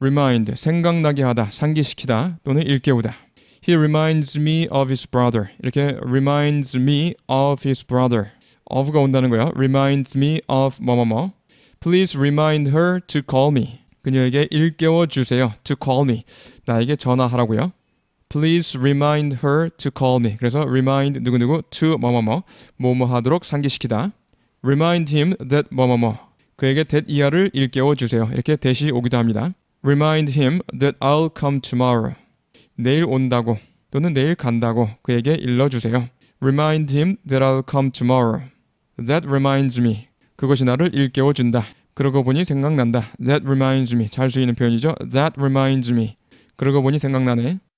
remind 생각나게 하다, 상기시키다 또는 일깨우다. He reminds me of his brother. 이렇게 reminds me of his brother. of가 온다는 거야. reminds me of 뭐뭐뭐. Please remind her to call me. 그녀에게 일깨워 주세요. to call me. 나에게 전화하라고요. Please remind her to call me. 그래서 remind 누구누구 to 뭐뭐뭐 뭐뭐 하도록 상기시키다. Remind him that 뭐뭐뭐 그에게 that 이하를 일깨워 주세요. 이렇게 대시 오기도 합니다. Remind him that I'll come tomorrow. 내일 온다고 또는 내일 간다고 그에게 일러주세요. Remind him that I'll come tomorrow. That reminds me. 그것이 나를 일깨워준다. 그러고 보니 생각난다. That reminds me. 잘 쓰이는 표현이죠. That reminds me. 그러고 보니 생각나네.